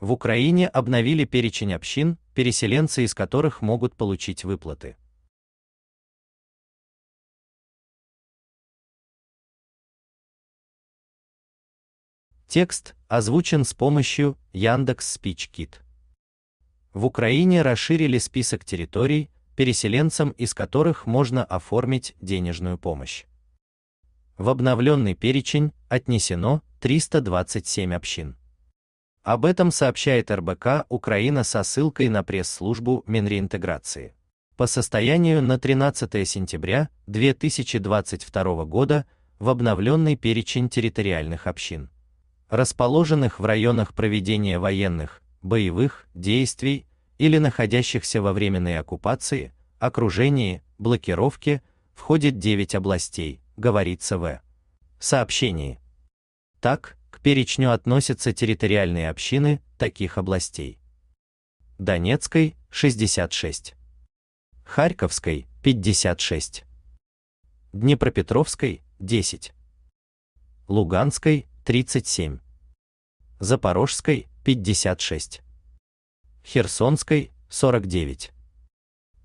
В Украине обновили перечень общин, переселенцы из которых могут получить выплаты. Текст озвучен с помощью Яндекс Speech В Украине расширили список территорий, переселенцам из которых можно оформить денежную помощь. В обновленный перечень отнесено 327 общин. Об этом сообщает РБК Украина со ссылкой на пресс-службу Минреинтеграции. По состоянию на 13 сентября 2022 года в обновленный перечень территориальных общин, расположенных в районах проведения военных, боевых действий или находящихся во временной оккупации, окружении, блокировке, входит 9 областей, говорится в сообщении. Так, к перечню относятся территориальные общины таких областей. Донецкой 66, Харьковской 56, Днепропетровской 10, Луганской 37, Запорожской 56, Херсонской 49,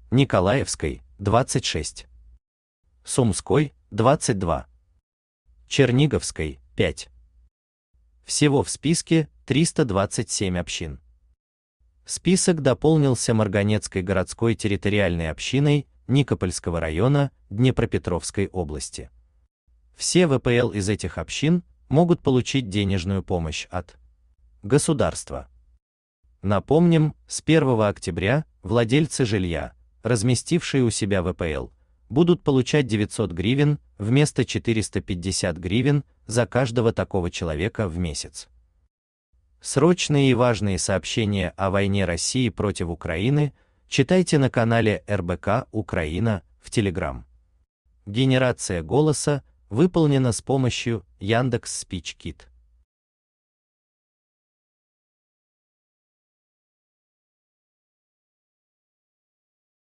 Николаевской 26, Сумской 22, Черниговской 5, всего в списке 327 общин. Список дополнился Марганецкой городской территориальной общиной Никопольского района Днепропетровской области. Все ВПЛ из этих общин могут получить денежную помощь от государства. Напомним, с 1 октября владельцы жилья, разместившие у себя ВПЛ, будут получать 900 гривен вместо 450 гривен за каждого такого человека в месяц. Срочные и важные сообщения о войне России против Украины читайте на канале РБК Украина в Телеграм. Генерация голоса выполнена с помощью Яндекс Спичкит.